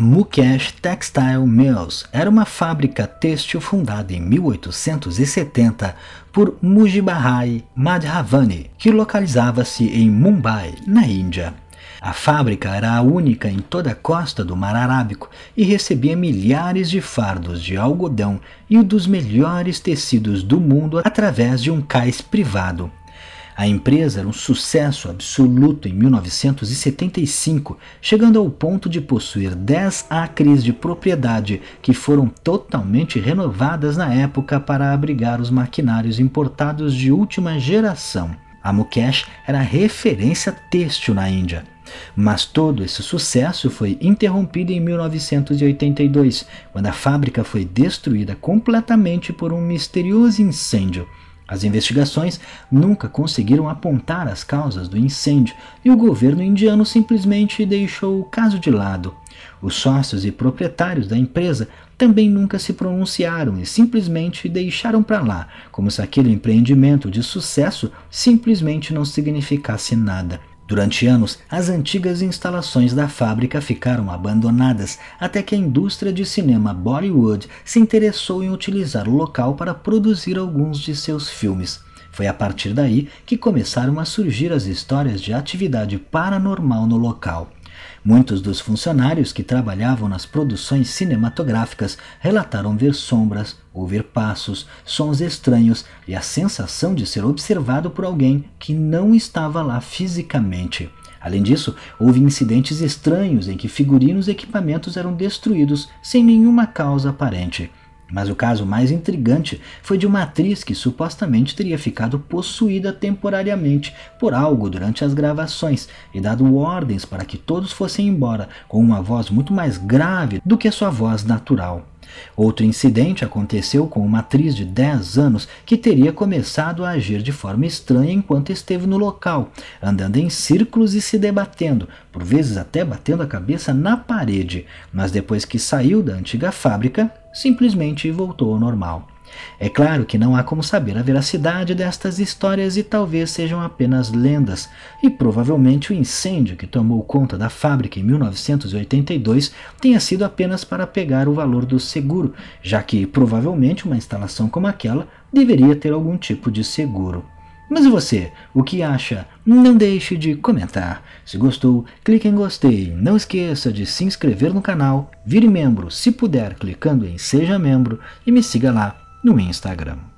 A Mukesh Textile Mills era uma fábrica têxtil fundada em 1870 por Mujibahai Madhavani, que localizava-se em Mumbai, na Índia. A fábrica era a única em toda a costa do Mar Arábico e recebia milhares de fardos de algodão e dos melhores tecidos do mundo através de um cais privado a empresa era um sucesso absoluto em 1975, chegando ao ponto de possuir 10 acres de propriedade que foram totalmente renovadas na época para abrigar os maquinários importados de última geração. A Mukesh era referência têxtil na Índia. Mas todo esse sucesso foi interrompido em 1982, quando a fábrica foi destruída completamente por um misterioso incêndio. As investigações nunca conseguiram apontar as causas do incêndio e o governo indiano simplesmente deixou o caso de lado. Os sócios e proprietários da empresa também nunca se pronunciaram e simplesmente deixaram para lá, como se aquele empreendimento de sucesso simplesmente não significasse nada. Durante anos, as antigas instalações da fábrica ficaram abandonadas até que a indústria de cinema Bollywood se interessou em utilizar o local para produzir alguns de seus filmes. Foi a partir daí que começaram a surgir as histórias de atividade paranormal no local. Muitos dos funcionários que trabalhavam nas produções cinematográficas relataram ver sombras, ouvir passos, sons estranhos e a sensação de ser observado por alguém que não estava lá fisicamente. Além disso, houve incidentes estranhos em que figurinos e equipamentos eram destruídos sem nenhuma causa aparente. Mas o caso mais intrigante foi de uma atriz que supostamente teria ficado possuída temporariamente por algo durante as gravações e dado ordens para que todos fossem embora com uma voz muito mais grave do que a sua voz natural. Outro incidente aconteceu com uma atriz de 10 anos que teria começado a agir de forma estranha enquanto esteve no local, andando em círculos e se debatendo, por vezes até batendo a cabeça na parede, mas depois que saiu da antiga fábrica, simplesmente voltou ao normal. É claro que não há como saber a veracidade destas histórias e talvez sejam apenas lendas, e provavelmente o incêndio que tomou conta da fábrica em 1982 tenha sido apenas para pegar o valor do seguro, já que provavelmente uma instalação como aquela deveria ter algum tipo de seguro. Mas e você? O que acha? Não deixe de comentar. Se gostou, clique em gostei. Não esqueça de se inscrever no canal, vire membro, se puder, clicando em seja membro e me siga lá no Instagram.